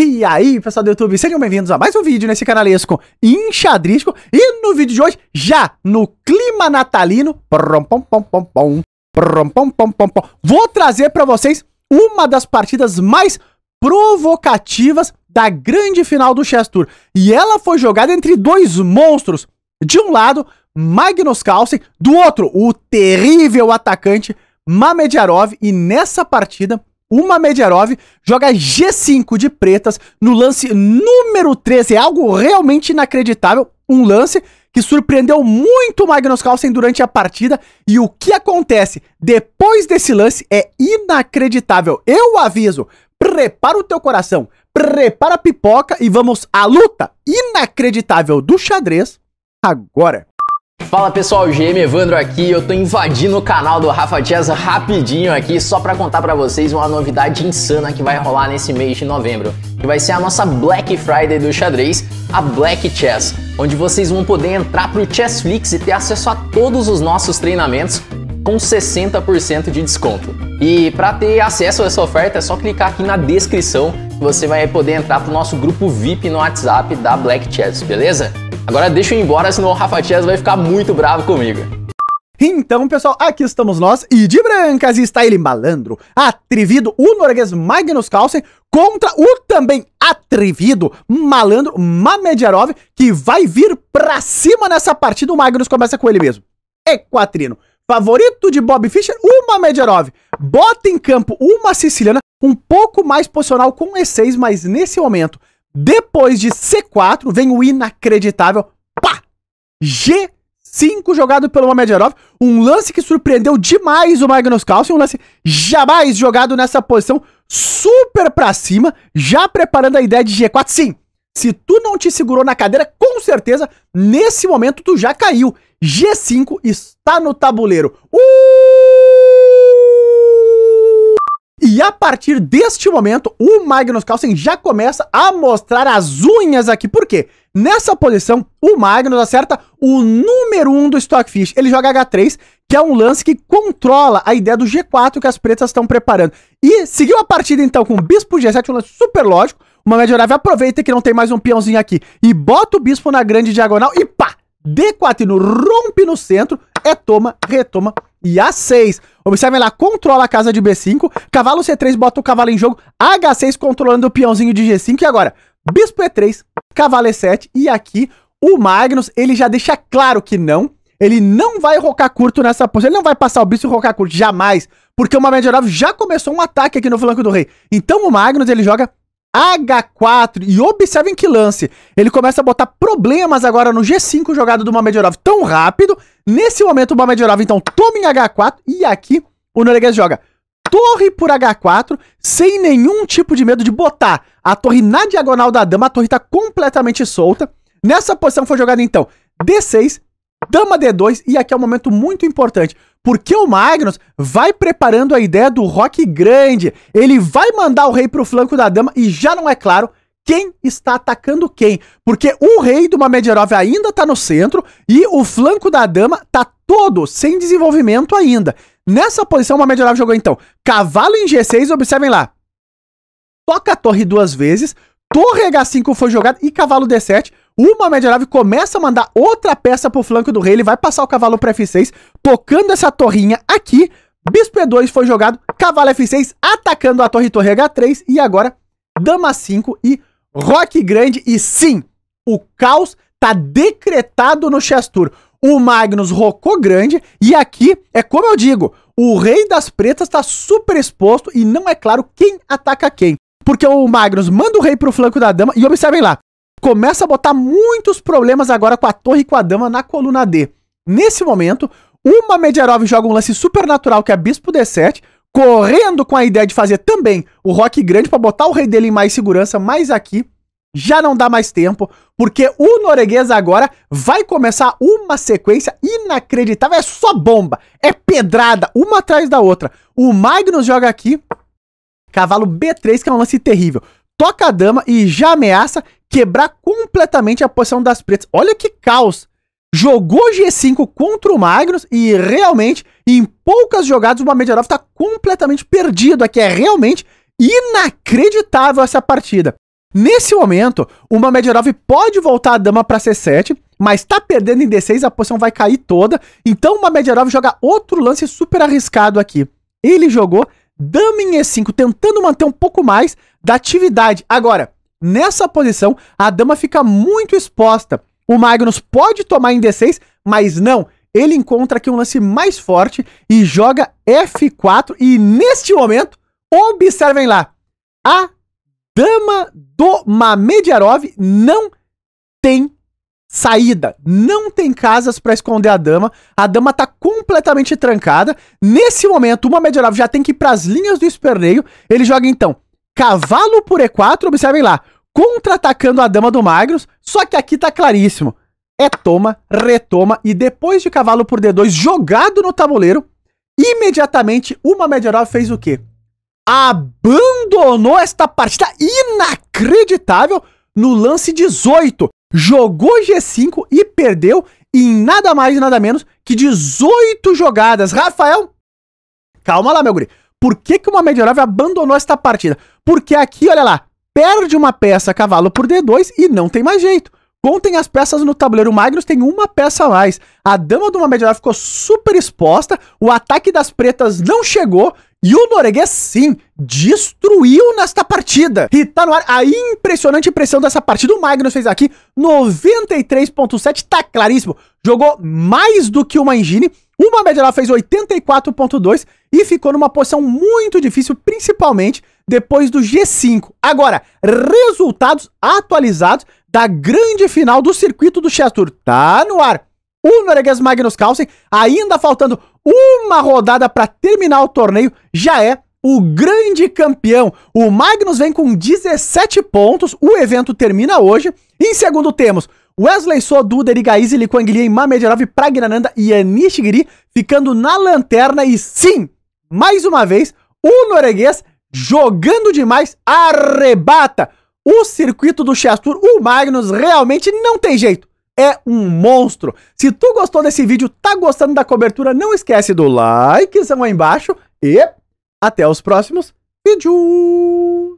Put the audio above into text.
E aí, pessoal do YouTube, sejam bem-vindos a mais um vídeo nesse canalesco enxadrístico. E no vídeo de hoje, já no clima natalino, pom, pom, pom, pom, pom, pom, pom, pom, vou trazer para vocês uma das partidas mais provocativas da grande final do Chess Tour. E ela foi jogada entre dois monstros. De um lado, Magnus Carlsen, do outro, o terrível atacante Mamedyarov. E nessa partida, uma Medjarov joga G5 de pretas no lance número 13. É algo realmente inacreditável. Um lance que surpreendeu muito Magnus Carlsen durante a partida. E o que acontece depois desse lance é inacreditável. Eu aviso, prepara o teu coração, prepara a pipoca e vamos à luta inacreditável do xadrez agora. Fala pessoal, GM Evandro aqui. Eu tô invadindo o canal do Rafa Dias rapidinho aqui só para contar para vocês uma novidade insana que vai rolar nesse mês de novembro, que vai ser a nossa Black Friday do xadrez, a Black Chess, onde vocês vão poder entrar pro Chessflix e ter acesso a todos os nossos treinamentos com 60% de desconto. E para ter acesso a essa oferta é só clicar aqui na descrição, você vai poder entrar pro nosso grupo VIP no WhatsApp da Black Chess, beleza? Agora deixa eu ir embora, senão o Rafa Chess vai ficar muito bravo comigo. Então, pessoal, aqui estamos nós, e de brancas, está ele malandro, atrevido, o norueguês Magnus Carlsen, contra o também atrevido, malandro Mamedjarov, que vai vir pra cima nessa partida, o Magnus começa com ele mesmo. Equatrino, favorito de Bob Fischer, o Mamedjarov, bota em campo uma siciliana, um pouco mais posicional com E6, mas nesse momento depois de C4, vem o inacreditável pá! G5 jogado pelo Mamedjarov. Um lance que surpreendeu demais o Magnus Carlsen. Um lance jamais jogado nessa posição, super pra cima, já preparando a ideia de G4. Sim, se tu não te segurou na cadeira, com certeza, nesse momento tu já caiu. G5 está no tabuleiro. O E a partir deste momento, o Magnus Carlsen já começa a mostrar as unhas aqui. Por quê? Nessa posição, o Magnus acerta o número 1 um do Stockfish. Ele joga H3, que é um lance que controla a ideia do G4 que as pretas estão preparando. E seguiu a partida então com o Bispo G7, um lance super lógico. Uma média aproveita que não tem mais um peãozinho aqui e bota o Bispo na grande diagonal e D4 no rompe no centro, é toma, retoma e A6. Observem lá, controla a casa de B5, cavalo C3 bota o cavalo em jogo, H6 controlando o peãozinho de G5 e agora bispo E3, cavalo E7 e aqui o Magnus, ele já deixa claro que não, ele não vai rocar curto nessa posição, ele não vai passar o bispo e rocar curto, jamais, porque o Mamed já começou um ataque aqui no flanco do rei. Então o Magnus, ele joga H4. E observem que lance. Ele começa a botar problemas agora no G5 jogado do Mamedorov tão rápido. Nesse momento, o Mamedorov então toma em H4. E aqui o Noreguês joga torre por H4, sem nenhum tipo de medo de botar a torre na diagonal da dama. A torre está completamente solta. Nessa posição foi jogada então D6, dama D2, e aqui é um momento muito importante, porque o Magnus vai preparando a ideia do rock grande. Ele vai mandar o rei pro flanco da dama, e já não é claro quem está atacando quem. Porque o rei de uma Medierov ainda está no centro e o flanco da dama está todo sem desenvolvimento ainda. Nessa posição, uma Medierov jogou então cavalo em G6, observem lá. Toca a torre duas vezes, torre H5 foi jogada e cavalo D7. Uma média nave começa a mandar outra peça pro flanco do rei. Ele vai passar o cavalo pra F6, pocando essa torrinha aqui. Bispo E2 foi jogado, cavalo F6, atacando a torre torre H3. E agora, dama 5 e roque grande. E sim, o caos tá decretado no chess tour. O Magnus rocou grande e aqui é como eu digo, o rei das pretas está super exposto e não é claro quem ataca quem. Porque o Magnus manda o rei pro flanco da dama e observem lá, começa a botar muitos problemas agora com a torre e com a dama na coluna D. Nesse momento, uma Mediarov joga um lance supernatural que é bispo D7, correndo com a ideia de fazer também o rock grande para botar o rei dele em mais segurança, mas aqui já não dá mais tempo, porque o norueguês agora vai começar uma sequência inacreditável, é só bomba, é pedrada, uma atrás da outra. O Magnus joga aqui, cavalo B3, que é um lance terrível toca a dama e já ameaça quebrar completamente a posição das pretas. Olha que caos! Jogou G5 contra o Magnus e realmente, em poucas jogadas, o Mamedjarov está completamente perdido aqui. É, é realmente inacreditável essa partida. Nesse momento, o Mamedjarov pode voltar a dama para C7, mas está perdendo em D6, a posição vai cair toda. Então o Mamedjarov joga outro lance super arriscado aqui. Ele jogou dama em E5, tentando manter um pouco mais da atividade. Agora, nessa posição, a dama fica muito exposta. O Magnus pode tomar em D6, mas não. Ele encontra aqui um lance mais forte e joga F4. E neste momento, observem lá, a dama do Mamediarov não tem saída, não tem casas para esconder a dama. A dama tá completamente trancada. Nesse momento, o Mamediarov já tem que ir para as linhas do esperneio. Ele joga então Cavalo por E4, observem lá. Contra-atacando a dama do Magnus, só que aqui tá claríssimo. É toma, retoma e depois de cavalo por D2 jogado no tabuleiro, imediatamente uma Medjarov fez o quê? Abandonou esta partida inacreditável no lance 18. Jogou G5 e perdeu em nada mais e nada menos que 18 jogadas. Rafael, calma lá, meu guri. Por que, que o Mamed abandonou esta partida? Porque aqui, olha lá, perde uma peça cavalo por D2 e não tem mais jeito. Contem as peças no tabuleiro Magnus, tem uma peça a mais. A dama do Mamed Orave ficou super exposta, o ataque das pretas não chegou, e o norueguês, sim, destruiu nesta partida. E tá no ar a impressionante impressão dessa partida. O Magnus fez aqui 93.7, tá claríssimo. Jogou mais do que o Mangini. Uma média lá fez 84.2 e ficou numa posição muito difícil, principalmente depois do G5. Agora, resultados atualizados da grande final do circuito do Tour. Tá no ar o norueguês Magnus Carlsen, ainda faltando uma rodada para terminar o torneio, já é o grande campeão. O Magnus vem com 17 pontos, o evento termina hoje. Em segundo temos Wesley So, Duder, Igaiz, Liquanguilien, Mamedjerov, Pragnananda e Anish Giri ficando na lanterna e sim, mais uma vez, o norueguês jogando demais, arrebata o circuito do Chastur. O Magnus realmente não tem jeito é um monstro. Se tu gostou desse vídeo, tá gostando da cobertura, não esquece do likezão aí embaixo e até os próximos vídeos.